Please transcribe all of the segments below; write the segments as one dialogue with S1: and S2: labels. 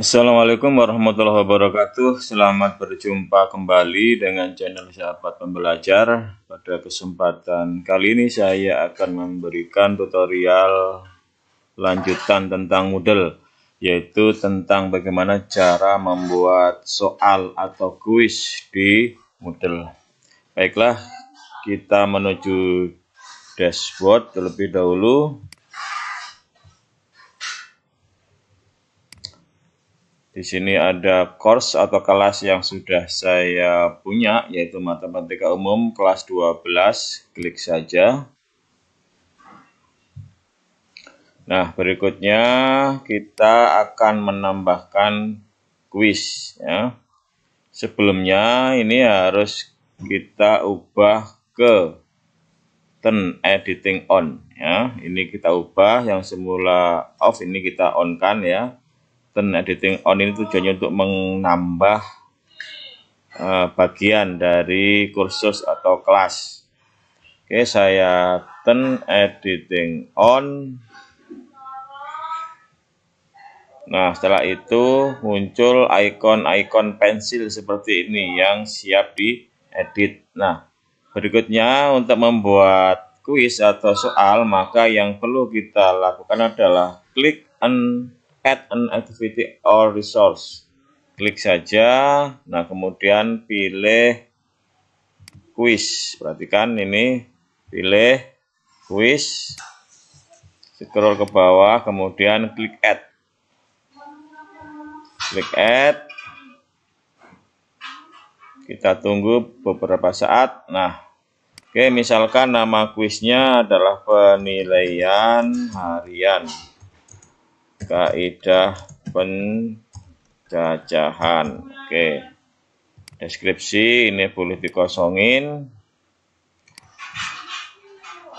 S1: Assalamualaikum warahmatullahi wabarakatuh. Selamat berjumpa kembali dengan channel Sahabat Pembelajar. Pada kesempatan kali ini saya akan memberikan tutorial lanjutan tentang model, yaitu tentang bagaimana cara membuat soal atau kuis di model. Baiklah, kita menuju dashboard terlebih dahulu Di sini ada course atau kelas yang sudah saya punya, yaitu Matematika Umum kelas 12. Klik saja. Nah, berikutnya kita akan menambahkan quiz. Ya. Sebelumnya ini harus kita ubah ke turn editing on. Ya. Ini kita ubah yang semula off, ini kita on kan ya ten editing on ini tujuannya untuk menambah uh, bagian dari kursus atau kelas oke saya ten editing on Nah, setelah itu muncul icon-icon pensil seperti ini yang siap di edit. Nah, berikutnya untuk membuat kuis atau soal, maka yang perlu kita lakukan adalah klik and add an activity or resource. Klik saja, nah kemudian pilih quiz. Perhatikan ini, pilih quiz, scroll ke bawah, kemudian klik add. Klik add, kita tunggu beberapa saat. Nah, oke, misalkan nama kuisnya adalah penilaian harian kaidah penjajahan. Oke. Deskripsi ini boleh dikosongin.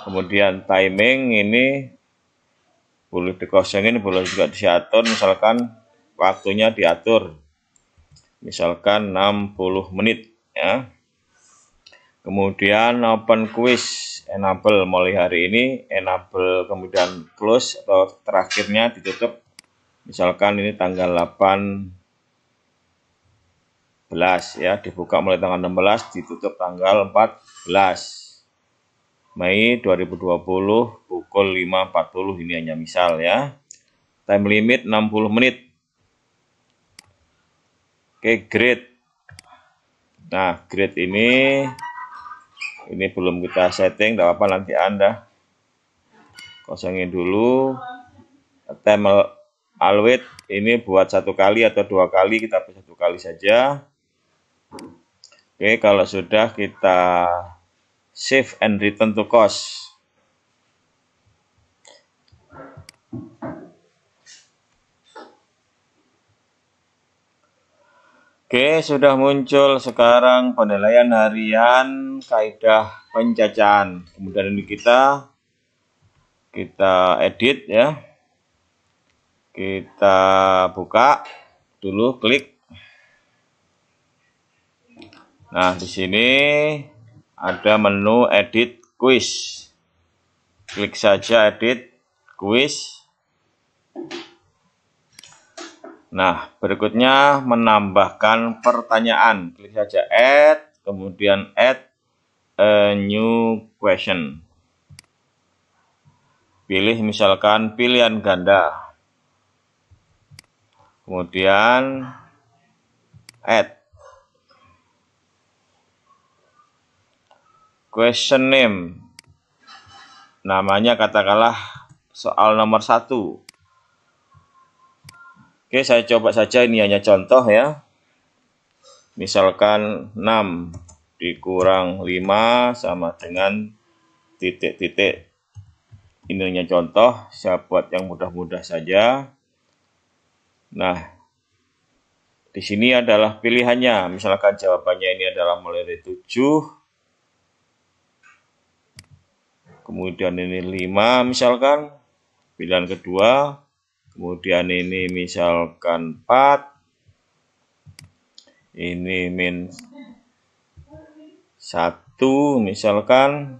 S1: Kemudian timing ini boleh dikosongin, boleh juga diatur misalkan waktunya diatur. Misalkan 60 menit ya. Kemudian open quiz enable mulai hari ini enable kemudian close atau terakhirnya ditutup misalkan ini tanggal 8 18 ya dibuka mulai tanggal 16 ditutup tanggal 14 Mei 2020 pukul 5.40 ini hanya misal ya time limit 60 menit oke grid nah grid ini ini belum kita setting tidak apa apa nanti anda kosongin dulu temel alwit ini buat satu kali atau dua kali kita buat satu kali saja oke kalau sudah kita save and return to cost Oke, sudah muncul sekarang penilaian harian kaidah pencacahan. Kemudian ini kita kita edit ya. Kita buka dulu klik. Nah, di sini ada menu edit quiz. Klik saja edit quiz. Nah, berikutnya menambahkan pertanyaan. Klik saja add, kemudian add a new question. Pilih misalkan pilihan ganda. Kemudian add. Question name. Namanya katakanlah soal nomor satu Oke, saya coba saja ini hanya contoh ya. Misalkan 6 dikurang 5 sama dengan titik-titik. Ini hanya contoh, saya buat yang mudah-mudah saja. Nah, di sini adalah pilihannya. Misalkan jawabannya ini adalah mulai dari 7. Kemudian ini 5 misalkan. Pilihan kedua. Kemudian ini misalkan 4. Ini min 1 misalkan.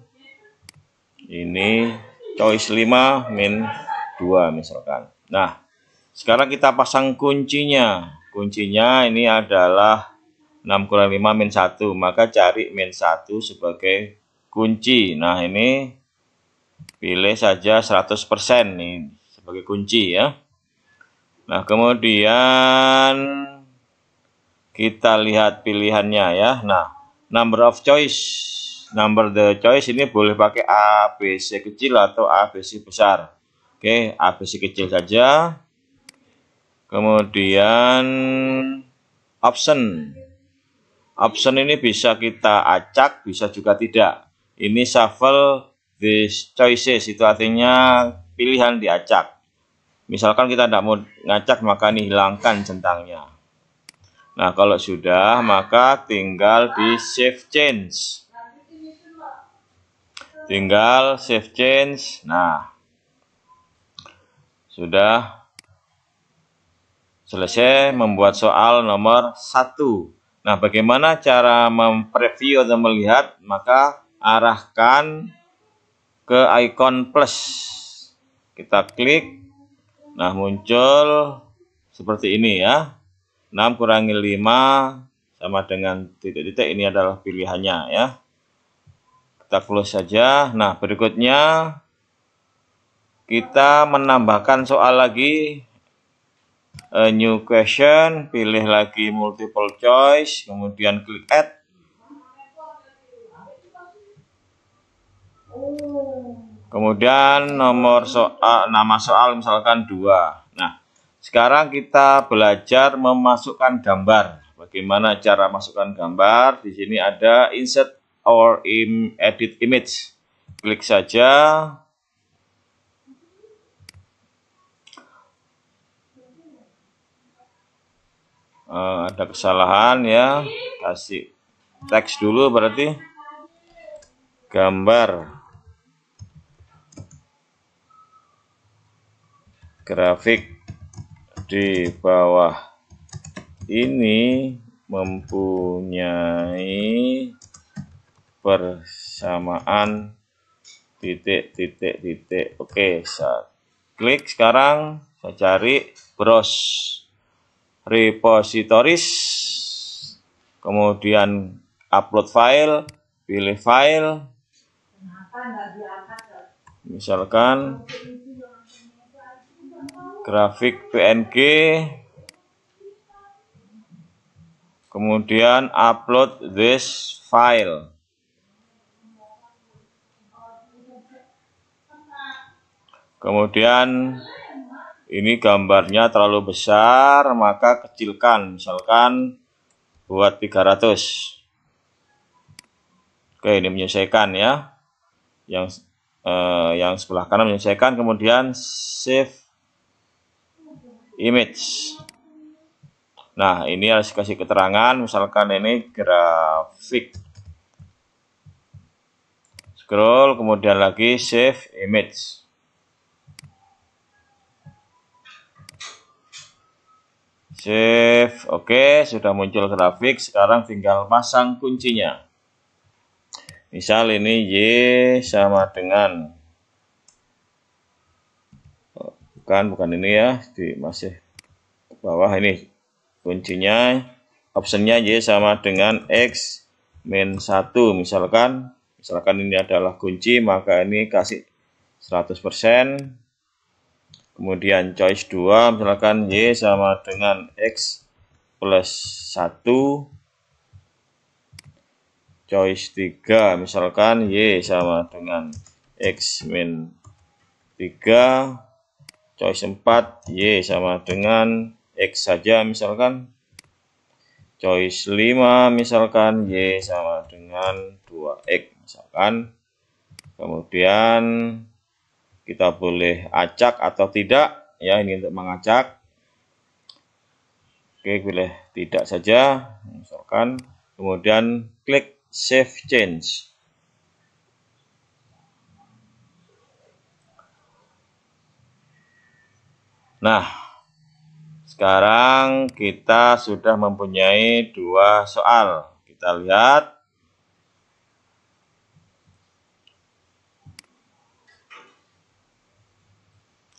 S1: Ini choice 5 min 2 misalkan. Nah, sekarang kita pasang kuncinya. Kuncinya ini adalah 6 kurang 5 min 1. Maka cari min 1 sebagai kunci. Nah, ini pilih saja 100% nih sebagai kunci ya. Nah, kemudian kita lihat pilihannya ya. Nah, number of choice. Number the choice ini boleh pakai ABC kecil atau ABC besar. Oke, ABC kecil saja. Kemudian option. Option ini bisa kita acak, bisa juga tidak. Ini shuffle these choices itu artinya pilihan diacak. Misalkan kita tidak mau ngacak, maka ini hilangkan centangnya. Nah, kalau sudah, maka tinggal di save change. Tinggal save change. Nah, sudah selesai membuat soal nomor satu. Nah, bagaimana cara mempreview atau melihat? Maka arahkan ke icon plus kita klik. Nah, muncul seperti ini ya. 6 kurangi 5 sama dengan titik-titik ini adalah pilihannya ya. Kita close saja. Nah, berikutnya kita menambahkan soal lagi A eh, new question, pilih lagi multiple choice, kemudian klik add. Kemudian nomor soal, nama soal misalkan dua. Nah, sekarang kita belajar memasukkan gambar. Bagaimana cara masukkan gambar? Di sini ada insert or im edit image. Klik saja. Uh, ada kesalahan ya. Kasih teks dulu berarti gambar. grafik di bawah ini mempunyai persamaan titik titik titik oke saya klik sekarang saya cari browse repositories kemudian upload file pilih file misalkan grafik PNG kemudian upload this file kemudian ini gambarnya terlalu besar maka kecilkan misalkan buat 300 oke ini menyelesaikan ya yang eh, yang sebelah kanan menyelesaikan kemudian save image. Nah, ini harus kasih keterangan, misalkan ini grafik. Scroll, kemudian lagi save image. Save, oke, sudah muncul grafik. Sekarang tinggal pasang kuncinya. Misal ini Y sama dengan bukan bukan ini ya di masih bawah ini kuncinya optionnya Y sama dengan X min 1 misalkan misalkan ini adalah kunci maka ini kasih 100% kemudian choice 2 misalkan Y sama dengan X plus 1 choice 3 misalkan Y sama dengan X min 3 Choice 4 Y sama dengan X saja misalkan. Choice 5 misalkan Y sama dengan 2X misalkan. Kemudian kita boleh acak atau tidak. Ya ini untuk mengacak. Oke boleh tidak saja misalkan. Kemudian klik save change. Nah, sekarang kita sudah mempunyai dua soal. Kita lihat.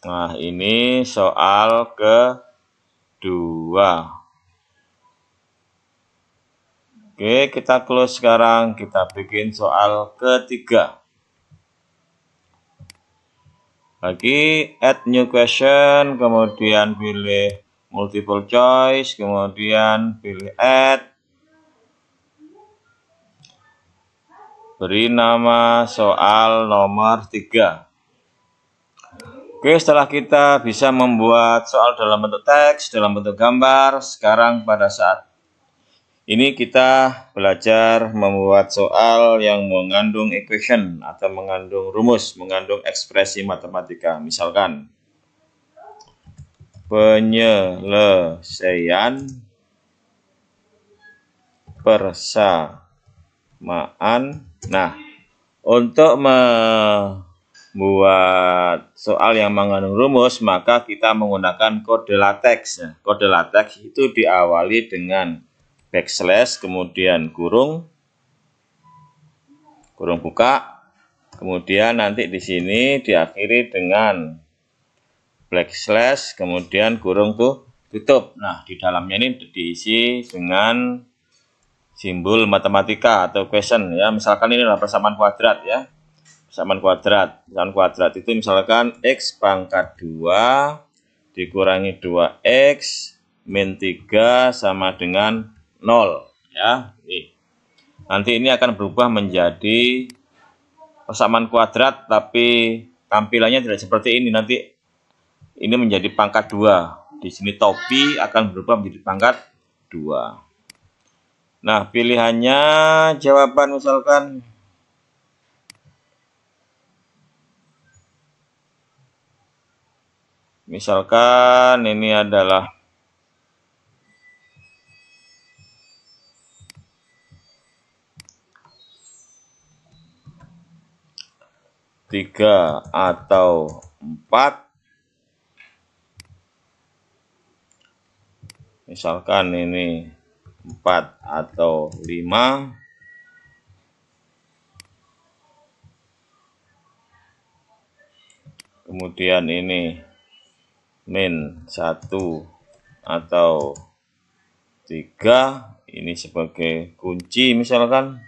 S1: Nah, ini soal kedua. Oke, kita close sekarang. Kita bikin soal ketiga lagi add new question kemudian pilih multiple choice kemudian pilih add beri nama soal nomor 3 Oke setelah kita bisa membuat soal dalam bentuk teks dalam bentuk gambar sekarang pada saat ini kita belajar membuat soal yang mengandung equation atau mengandung rumus, mengandung ekspresi matematika. Misalkan penyelesaian persamaan. Nah, untuk membuat soal yang mengandung rumus, maka kita menggunakan kode latex. Nah, kode latex itu diawali dengan backslash kemudian kurung kurung buka kemudian nanti di sini diakhiri dengan backslash kemudian kurung tuh tutup nah di dalamnya ini diisi dengan simbol matematika atau question ya misalkan ini adalah persamaan kuadrat ya persamaan kuadrat persamaan kuadrat itu misalkan x pangkat 2 dikurangi 2x min 3 sama dengan 0 ya. Nih. Nanti ini akan berubah menjadi persamaan kuadrat tapi tampilannya tidak seperti ini. Nanti ini menjadi pangkat 2. Di sini topi akan berubah menjadi pangkat 2. Nah, pilihannya jawaban misalkan misalkan ini adalah tiga atau empat misalkan ini empat atau lima kemudian ini min satu atau tiga, ini sebagai kunci misalkan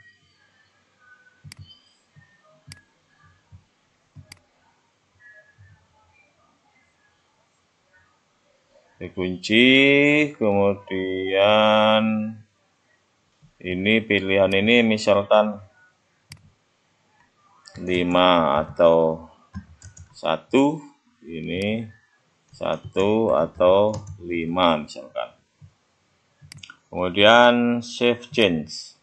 S1: dikunci kemudian ini pilihan ini misalkan 5 atau 1 ini 1 atau 5 misalkan kemudian save change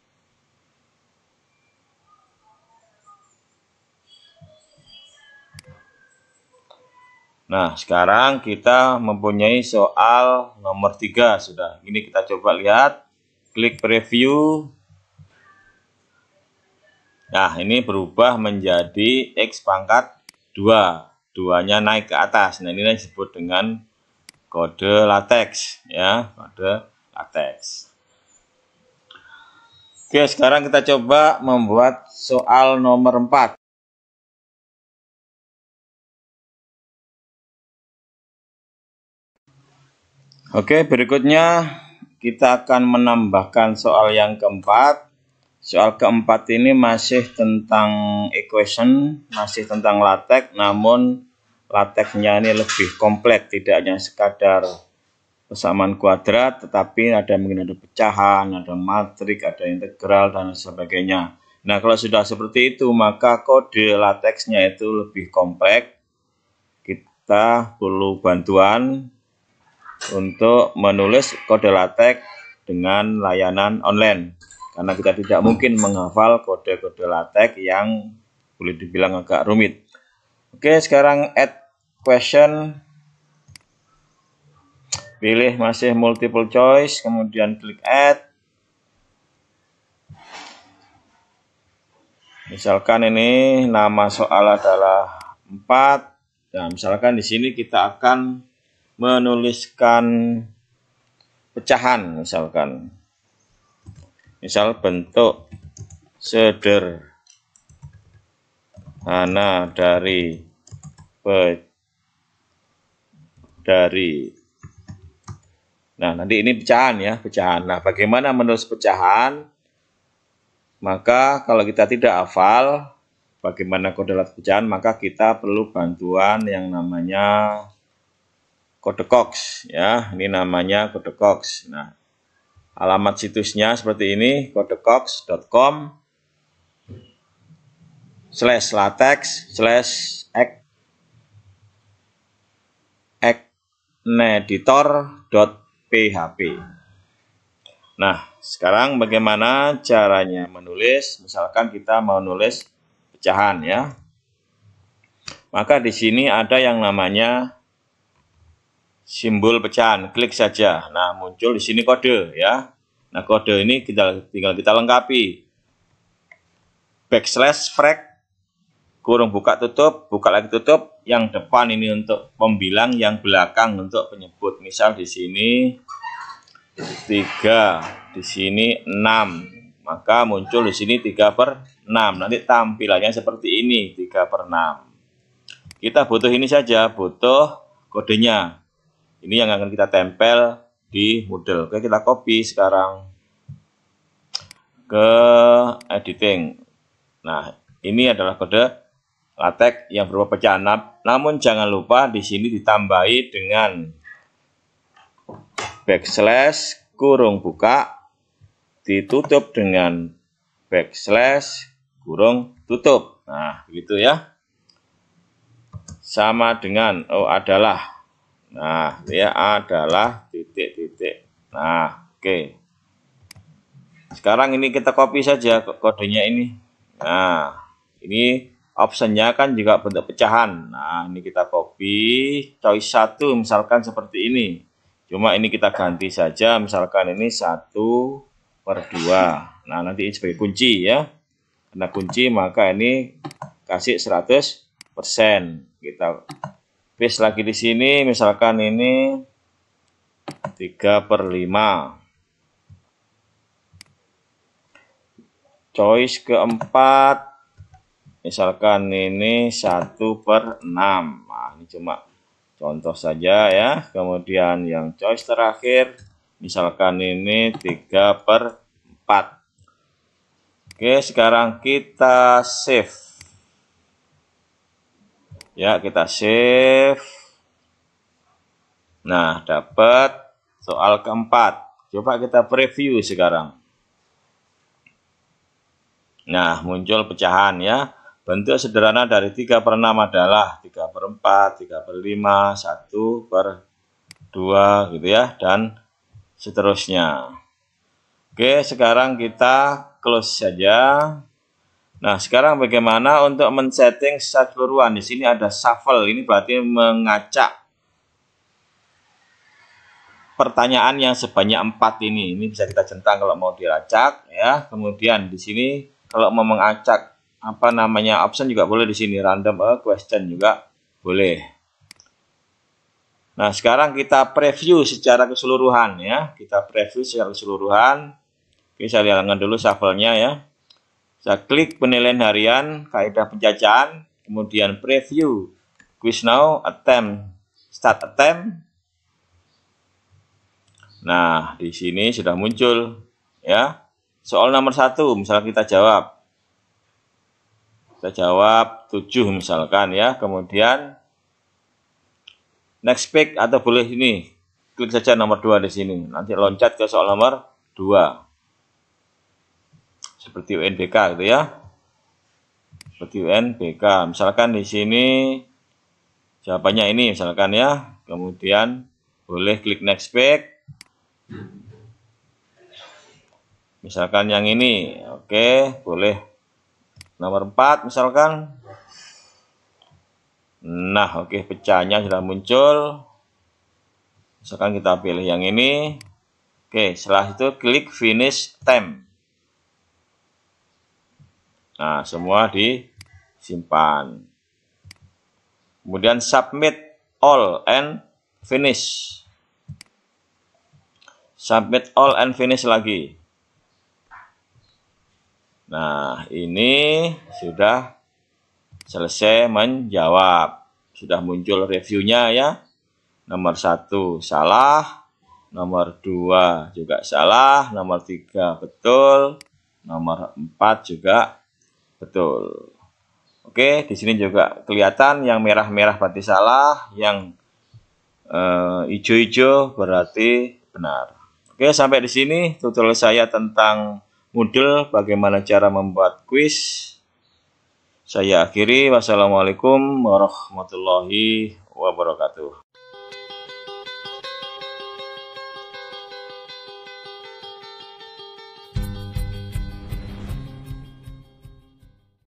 S1: Nah, sekarang kita mempunyai soal nomor 3 sudah. Ini kita coba lihat, klik preview. Nah, ini berubah menjadi X pangkat 2. Duanya naik ke atas. Nah, ini disebut dengan kode latex ya, kode latex. Oke, sekarang kita coba membuat soal nomor 4. Oke, berikutnya kita akan menambahkan soal yang keempat. Soal keempat ini masih tentang equation, masih tentang latex, namun latexnya ini lebih kompleks, tidak hanya sekadar persamaan kuadrat, tetapi ada mungkin ada pecahan, ada matrik, ada integral, dan sebagainya. Nah, kalau sudah seperti itu, maka kode latexnya itu lebih kompleks. Kita perlu bantuan untuk menulis kode latek dengan layanan online karena kita tidak mungkin menghafal kode-kode latek yang boleh dibilang agak rumit. Oke, sekarang add question. Pilih masih multiple choice, kemudian klik add. Misalkan ini nama soal adalah 4. dan misalkan di sini kita akan menuliskan pecahan misalkan misal bentuk sederhana dari pe, dari nah nanti ini pecahan ya pecahan nah bagaimana menulis pecahan maka kalau kita tidak hafal bagaimana kode pecahan maka kita perlu bantuan yang namanya kode Cox ya. Ini namanya kode Cox. Nah, alamat situsnya seperti ini kodecox.com slash latex slash ek ekneditor.php Nah, sekarang bagaimana caranya menulis? Misalkan kita mau nulis pecahan ya. Maka di sini ada yang namanya simbol pecahan, klik saja. Nah, muncul di sini kode ya. Nah, kode ini kita tinggal kita lengkapi. Backslash frag kurung buka tutup, buka lagi tutup, yang depan ini untuk pembilang, yang belakang untuk penyebut. Misal di sini 3, di sini 6, maka muncul di sini 3 per 6. Nanti tampilannya seperti ini, 3 per 6. Kita butuh ini saja, butuh kodenya. Ini yang akan kita tempel di model. Oke, kita copy sekarang ke editing. Nah, ini adalah kode LaTeX yang berupa pecahan. Namun jangan lupa di sini ditambahi dengan backslash kurung buka ditutup dengan backslash kurung tutup. Nah, begitu ya. Sama dengan oh adalah Nah, dia adalah titik-titik. Nah, oke. Okay. Sekarang ini kita copy saja kodenya ini. Nah, ini optionnya kan juga bentuk pecahan. Nah, ini kita copy choice satu misalkan seperti ini. Cuma ini kita ganti saja misalkan ini satu per dua. Nah, nanti ini sebagai kunci ya. Karena kunci maka ini kasih 100% kita Paste lagi di sini, misalkan ini 3 per 5. Choice keempat, misalkan ini 1 per 6. Nah, ini cuma contoh saja ya. Kemudian yang choice terakhir, misalkan ini 3 per 4. Oke, sekarang kita save. Ya, kita save. Nah, dapat soal keempat. Coba kita preview sekarang. Nah, muncul pecahan ya. Bentuk sederhana dari 3 per 6 adalah 3 per 4, 3 per 5, 1 per 2 gitu ya, dan seterusnya. Oke, sekarang kita close saja. Nah, sekarang bagaimana untuk men-setting secara keseluruhan? Di sini ada shuffle, ini berarti mengacak pertanyaan yang sebanyak 4 ini. Ini bisa kita centang kalau mau diracak ya. Kemudian di sini kalau mau mengacak apa namanya option juga boleh di sini random eh, question juga boleh. Nah, sekarang kita preview secara keseluruhan ya. Kita preview secara keseluruhan. Oke, saya lihat dulu shuffle-nya ya. Saya klik penilaian harian, kaidah penjajahan, kemudian preview, quiz now, attempt, start attempt. Nah, di sini sudah muncul ya. Soal nomor satu, misalnya kita jawab. Kita jawab 7 misalkan ya, kemudian next page atau boleh ini klik saja nomor 2 di sini. Nanti loncat ke soal nomor 2 seperti UNBK gitu ya. Seperti UNBK. Misalkan di sini jawabannya ini misalkan ya. Kemudian boleh klik next page. Misalkan yang ini, oke, boleh. Nomor 4 misalkan. Nah, oke, pecahnya sudah muncul. Misalkan kita pilih yang ini. Oke, setelah itu klik finish time Nah, semua disimpan. Kemudian submit all and finish. Submit all and finish lagi. Nah, ini sudah selesai menjawab. Sudah muncul reviewnya ya. Nomor satu salah, nomor dua juga salah, nomor tiga betul, nomor empat juga Betul. Oke, di sini juga kelihatan yang merah-merah berarti salah, yang hijau-hijau eh, uh, berarti benar. Oke, sampai di sini tutorial saya tentang Moodle, bagaimana cara membuat kuis. Saya akhiri, wassalamualaikum warahmatullahi wabarakatuh.